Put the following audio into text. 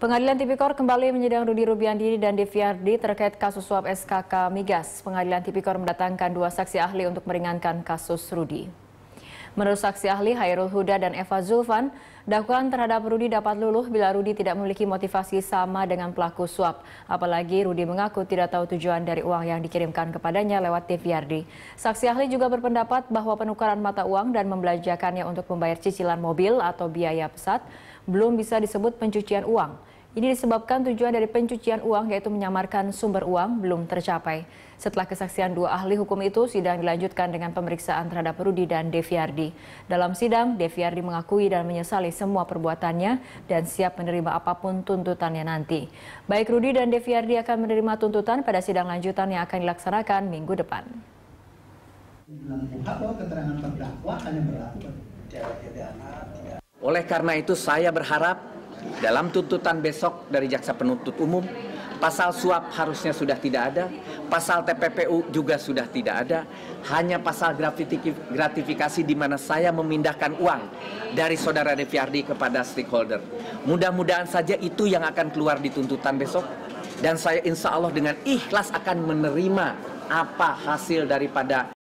Pengadilan Tipikor kembali menyidang Rudi Rubiandi dan Deviardi terkait kasus suap SKK Migas. Pengadilan Tipikor mendatangkan dua saksi ahli untuk meringankan kasus Rudi. Menurut saksi ahli Hairul Huda dan Eva Zulvan, dakwaan terhadap Rudi dapat luluh bila Rudi tidak memiliki motivasi sama dengan pelaku suap. Apalagi Rudi mengaku tidak tahu tujuan dari uang yang dikirimkan kepadanya lewat TVRD. Saksi ahli juga berpendapat bahwa penukaran mata uang dan membelanjakannya untuk membayar cicilan mobil atau biaya pesat belum bisa disebut pencucian uang. Ini disebabkan tujuan dari pencucian uang yaitu menyamarkan sumber uang belum tercapai. Setelah kesaksian dua ahli hukum itu, sidang dilanjutkan dengan pemeriksaan terhadap Rudi dan Deviardi. Dalam sidang, Deviardi mengakui dan menyesali semua perbuatannya dan siap menerima apapun tuntutannya nanti. Baik Rudi dan Deviardi akan menerima tuntutan pada sidang lanjutan yang akan dilaksanakan minggu depan. Oleh karena itu, saya berharap dalam tuntutan besok dari jaksa penuntut umum, pasal suap harusnya sudah tidak ada, pasal TPPU juga sudah tidak ada, hanya pasal gratifikasi di mana saya memindahkan uang dari saudara Deviardi kepada stakeholder. Mudah-mudahan saja itu yang akan keluar di tuntutan besok dan saya insya Allah dengan ikhlas akan menerima apa hasil daripada